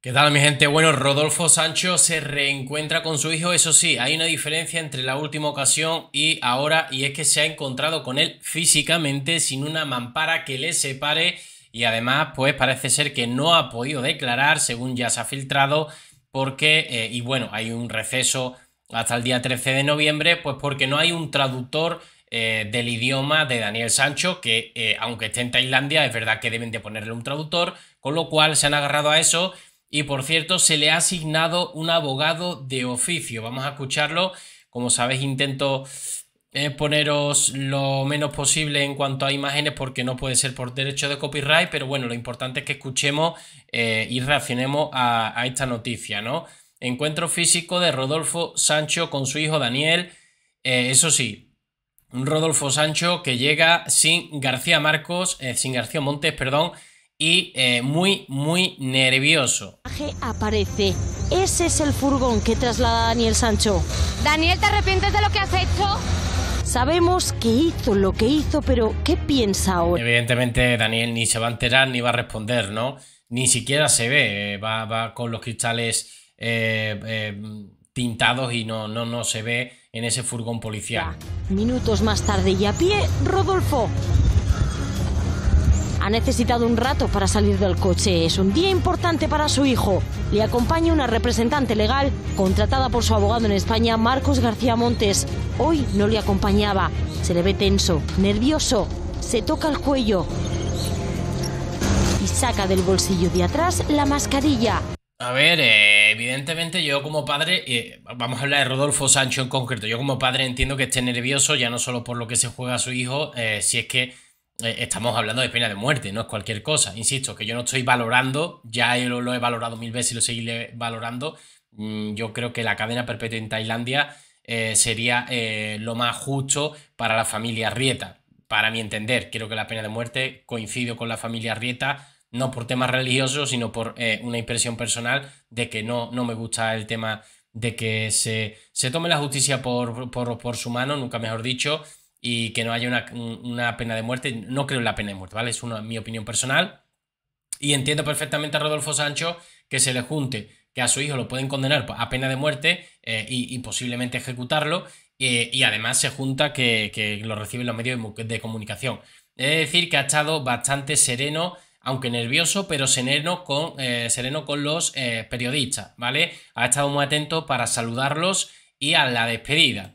¿Qué tal mi gente? Bueno, Rodolfo Sancho se reencuentra con su hijo, eso sí, hay una diferencia entre la última ocasión y ahora y es que se ha encontrado con él físicamente sin una mampara que le separe y además pues parece ser que no ha podido declarar según ya se ha filtrado porque eh, y bueno, hay un receso hasta el día 13 de noviembre pues porque no hay un traductor eh, del idioma de Daniel Sancho, que eh, aunque esté en Tailandia, es verdad que deben de ponerle un traductor, con lo cual se han agarrado a eso y por cierto, se le ha asignado un abogado de oficio. Vamos a escucharlo. Como sabéis, intento eh, poneros lo menos posible en cuanto a imágenes porque no puede ser por derecho de copyright, pero bueno, lo importante es que escuchemos eh, y reaccionemos a, esta noticia, ¿no? Encuentro físico de Rodolfo Sancho con su hijo Daniel. Eh, eso sí, Rodolfo Sancho que llega sin García Marcos, sin García Montes, perdón, y muy, muy nervioso aparece. Ese es el furgón que traslada Daniel Sancho. Daniel, ¿te arrepientes de lo que has hecho? Sabemos que hizo lo que hizo, pero ¿qué piensa ahora? Evidentemente Daniel ni se va a enterar ni va a responder, ¿no? Ni siquiera se ve, eh, va, con los cristales eh, eh, tintados y no, no, no se ve en ese furgón policial. Minutos más tarde y a pie, Rodolfo ha necesitado un rato para salir del coche. Es un día importante para su hijo. Le acompaña una representante legal contratada por su abogado en España, Marcos García Montes. Hoy no le acompañaba. Se le ve tenso, nervioso. Se toca el cuello y saca del bolsillo de atrás la mascarilla. A ver, eh, evidentemente yo como padre, eh, vamos a hablar de Rodolfo Sancho en concreto, yo como padre entiendo que esté nervioso ya no solo por lo que se juega a su hijo, eh, si es que eh, estamos hablando de pena de muerte, no es cualquier cosa. Insisto, que yo no estoy valorando, ya lo, he valorado mil veces y lo seguiré valorando. Mm, yo creo que la cadena perpetua en Tailandia eh, sería eh, lo más justo para la familia Rieta. Para mi entender, creo que la pena de muerte coincido con la familia Rieta, no por temas religiosos, sino por una impresión personal de que no, no me gusta el tema de que se, se tome la justicia por, por, por su mano, nunca mejor dicho, y que no haya una, pena de muerte. No creo en la pena de muerte, ¿vale? Es una, mi opinión personal. Y entiendo perfectamente a Rodolfo Sancho que se le junte que a su hijo lo pueden condenar a pena de muerte eh, y, posiblemente ejecutarlo. Eh, y además se junta que, que, lo reciben los medios de comunicación. es decir que ha estado bastante sereno, aunque nervioso, pero sereno con, eh, sereno con los periodistas, ¿vale? Ha estado muy atento para saludarlos y a la despedida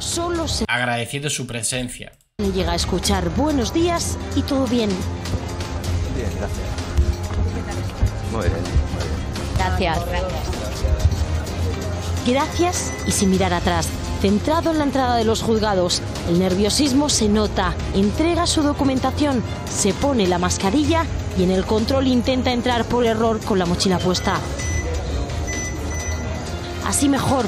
solo se... agradecido su presencia. Llega a escuchar buenos días y todo bien. Bien, gracias. muy bien. Gracias. Gracias y sin mirar atrás. Centrado en la entrada de los juzgados, el nerviosismo se nota, entrega su documentación, se pone la mascarilla y en el control intenta entrar por error con la mochila puesta. Así mejor,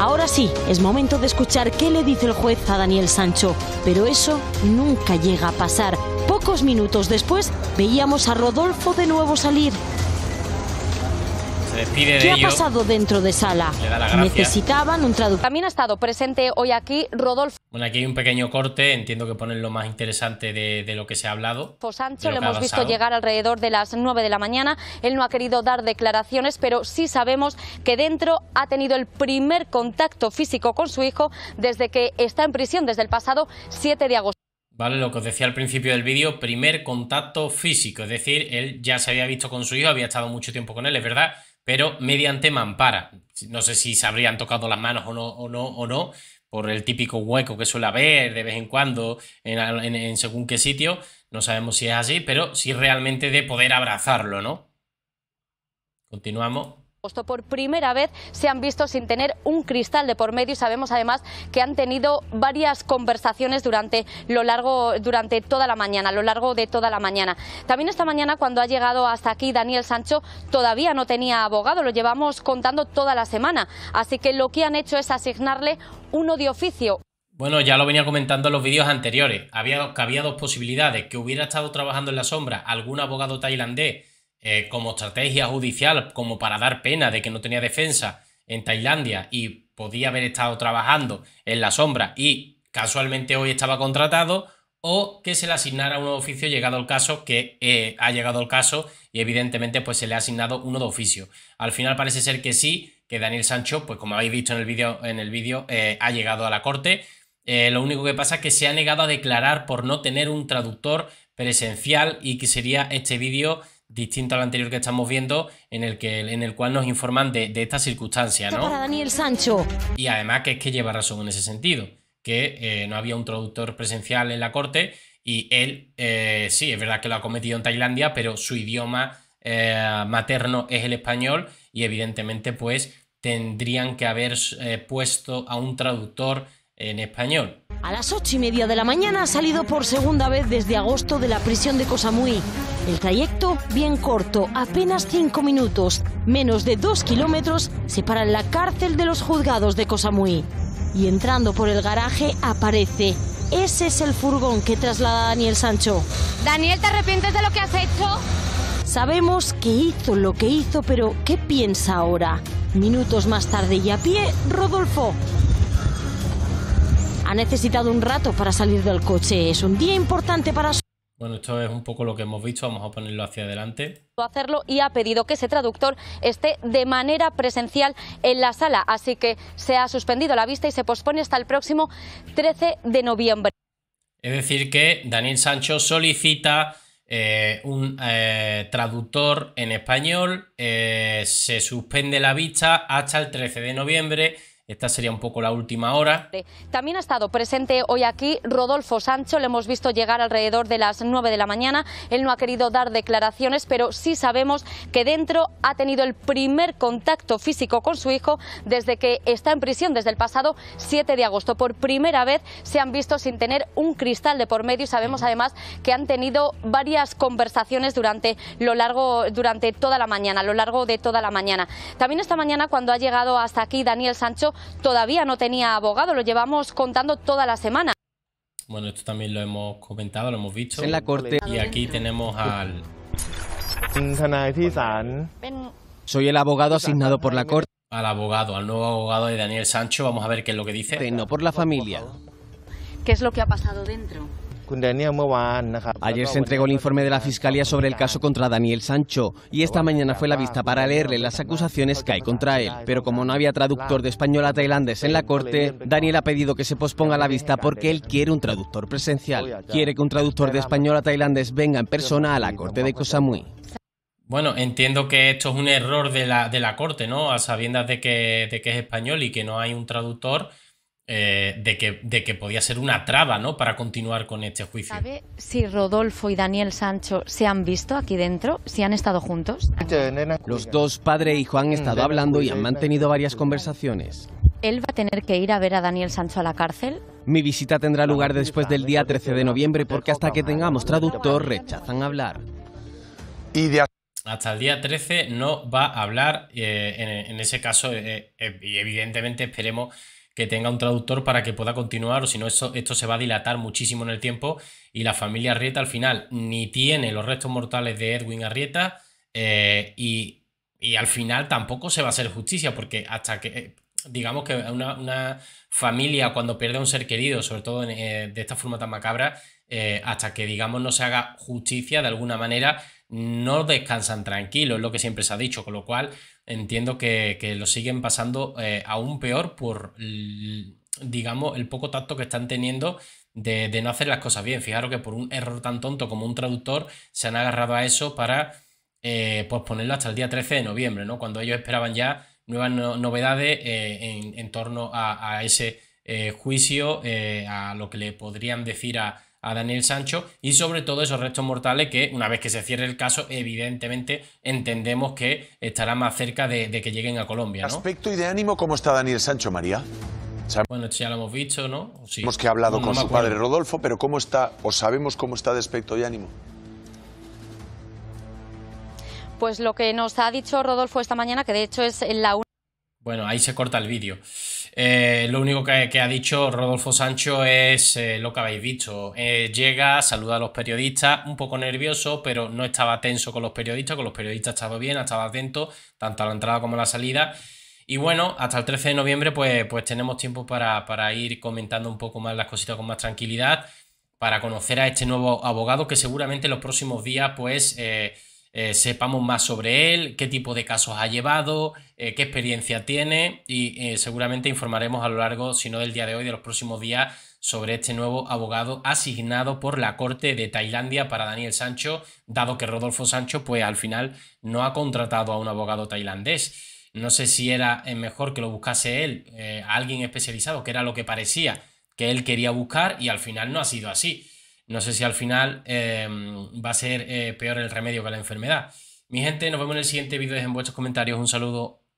Ahora sí, es momento de escuchar qué le dice el juez a Daniel Sancho, pero eso nunca llega a pasar. Pocos minutos después veíamos a Rodolfo de nuevo salir despide de ¿Qué pasado dentro de sala? Le da la Necesitaban un traductor. También ha estado presente hoy aquí Rodolfo. Bueno, aquí hay un pequeño corte, entiendo que ponen lo más interesante de, lo que se ha hablado. Sancho lo, lo hemos visto llegar alrededor de las 9 de la mañana. Él no ha querido dar declaraciones, pero sí sabemos que dentro ha tenido el primer contacto físico con su hijo desde que está en prisión, desde el pasado 7 de agosto. ¿vale? Lo que os decía al principio del vídeo, primer contacto físico, es decir, él ya se había visto con su hijo, había estado mucho tiempo con él, es verdad pero mediante mampara. No sé si se habrían tocado las manos o no, o no, o no por el típico hueco que suele haber de vez en cuando en, en según qué sitio. No sabemos si es así, pero sí realmente de poder abrazarlo, ¿no? Continuamos por primera vez se han visto sin tener un cristal de por medio y sabemos además que han tenido varias conversaciones durante lo largo durante toda la mañana, a lo largo de toda la mañana. También esta mañana cuando ha llegado hasta aquí Daniel Sancho todavía no tenía abogado, lo llevamos contando toda la semana, así que lo que han hecho es asignarle uno de oficio. Bueno, ya lo venía comentando en los vídeos anteriores, había, que había dos posibilidades, que hubiera estado trabajando en la sombra algún abogado tailandés eh, como estrategia judicial, como para dar pena de que no tenía defensa en Tailandia y podía haber estado trabajando en la sombra y casualmente hoy estaba contratado, o que se le asignara un oficio llegado el caso, que eh, ha llegado el caso y evidentemente pues se le ha asignado uno de oficio. Al final parece ser que sí, que Daniel Sancho, pues como habéis visto en el vídeo, en el vídeo eh, ha llegado a la corte. lo único que pasa es que se ha negado a declarar por no tener un traductor presencial y que sería este vídeo distinto al anterior que estamos viendo, en el, que, en el cual nos informan de, esta estas ¿no? Para Daniel Sancho. Y además que es que lleva razón en ese sentido, que eh, no había un traductor presencial en la corte y él, eh, sí, es verdad que lo ha cometido en Tailandia, pero su idioma eh, materno es el español y evidentemente pues tendrían que haber puesto a un traductor en español. A las ocho y media de la mañana ha salido por segunda vez desde agosto de la prisión de Cosamuí. El trayecto, bien corto, apenas cinco minutos, menos de dos kilómetros, separa la cárcel de los juzgados de Cosamuí. Y entrando por el garaje aparece. Ese es el furgón que traslada a Daniel Sancho. Daniel, ¿te arrepientes de lo que has hecho? Sabemos que hizo lo que hizo, pero ¿qué piensa ahora? Minutos más tarde y a pie, Rodolfo ha necesitado un rato para salir del coche. Es un día importante para su... Bueno, esto es un poco lo que hemos visto, vamos a ponerlo hacia adelante. Hacerlo y ha pedido que ese traductor esté de manera presencial en la sala, así que se ha suspendido la vista y se pospone hasta el próximo 13 de noviembre. Es decir, que Daniel Sancho solicita eh, un eh, traductor en español, eh, se suspende la vista hasta el 13 de noviembre esta sería un poco la última hora. También ha estado presente hoy aquí Rodolfo Sancho. Le hemos visto llegar alrededor de las 9 de la mañana. Él no ha querido dar declaraciones, pero sí sabemos que dentro ha tenido el primer contacto físico con su hijo desde que está en prisión, desde el pasado 7 de agosto. Por primera vez se han visto sin tener un cristal de por medio y sabemos además que han tenido varias conversaciones durante, lo largo, durante toda la mañana, lo largo de toda la mañana. También esta mañana, cuando ha llegado hasta aquí Daniel Sancho, todavía no tenía abogado, lo llevamos contando toda la semana. Bueno, esto también lo hemos comentado, lo hemos visto. En la corte. Y aquí tenemos al... Soy el abogado asignado por la corte. Al abogado, al nuevo abogado de Daniel Sancho, vamos a ver qué es lo que dice. No por la familia. ¿Qué es lo que ha pasado dentro? Ayer se entregó el informe de la Fiscalía sobre el caso contra Daniel Sancho y esta mañana fue la vista para leerle las acusaciones que hay contra él. Pero como no había traductor de español a tailandés en la corte, Daniel ha pedido que se posponga la vista porque él quiere un traductor presencial. Quiere que un traductor de español a tailandés venga en persona a la corte de Koh Samui. Bueno, entiendo que esto es un error de la, de la corte, ¿no? A sabiendas de que, de que es español y que no hay un traductor. Eh, de, que, de que podía ser una traba, ¿no? Para continuar con este juicio. ¿Sabe si Rodolfo y Daniel Sancho se han visto aquí dentro? ¿Si han estado juntos? Los dos, padre y hijo, han estado hablando y han mantenido varias conversaciones. ¿Él va a tener que ir a ver a Daniel Sancho a la cárcel? Mi visita tendrá lugar después del día 13 de noviembre porque hasta que tengamos traductor rechazan hablar. Y hasta el día 13 no va a hablar. Eh, en, ese caso, eh, Y evidentemente, esperemos que tenga un traductor para que pueda continuar, o si no, esto se va a dilatar muchísimo en el tiempo y la familia Arrieta al final ni tiene los restos mortales de Edwin Arrieta eh, y, al final tampoco se va a hacer justicia, porque hasta que, eh, digamos que una, familia cuando pierde un ser querido, sobre todo eh, de esta forma tan macabra, hasta que, digamos, no se haga justicia de alguna manera, no descansan tranquilos, es lo que siempre se ha dicho, con lo cual entiendo que, lo siguen pasando eh, aún peor por, digamos, el poco tacto que están teniendo de, no hacer las cosas bien. Fijaros que por un error tan tonto como un traductor se han agarrado a eso para eh, pues ponerlo hasta el día 13 de noviembre, ¿no? cuando ellos esperaban ya nuevas novedades eh, en, torno a ese eh, juicio, a lo que le podrían decir a a Daniel Sancho y sobre todo esos restos mortales que una vez que se cierre el caso evidentemente entendemos que estará más cerca de, que lleguen a Colombia. ¿no? Aspecto y de ánimo, ¿cómo está Daniel Sancho, María? Bueno, esto ya lo hemos visto, ¿no? Hemos que hablado con su padre Rodolfo, pero ¿cómo está o sabemos cómo está de aspecto y ánimo? Pues lo que nos ha dicho Rodolfo esta mañana, que de hecho es la única... Bueno, ahí se corta el vídeo. Eh, lo único que, ha dicho Rodolfo Sancho es eh, lo que habéis visto. Eh, llega, saluda a los periodistas, un poco nervioso, pero no estaba tenso con los periodistas, con los periodistas estaba bien, estaba atento, tanto a la entrada como a la salida. Y bueno, hasta el 13 de noviembre pues, pues tenemos tiempo para, para ir comentando un poco más las cositas con más tranquilidad, para conocer a este nuevo abogado que seguramente en los próximos días pues eh, sepamos más sobre él, qué tipo de casos ha llevado, eh, qué experiencia tiene y eh, seguramente informaremos a lo largo, si no del día de hoy, de los próximos días sobre este nuevo abogado asignado por la Corte de Tailandia para Daniel Sancho, dado que Rodolfo Sancho pues al final no ha contratado a un abogado tailandés. No sé si era mejor que lo buscase él, a alguien especializado, que era lo que parecía que él quería buscar y al final no ha sido así. No sé si al final em, va a ser eh, peor el remedio que la enfermedad. Mi gente, nos vemos en el siguiente vídeo. Dejen vuestros comentarios. Un saludo.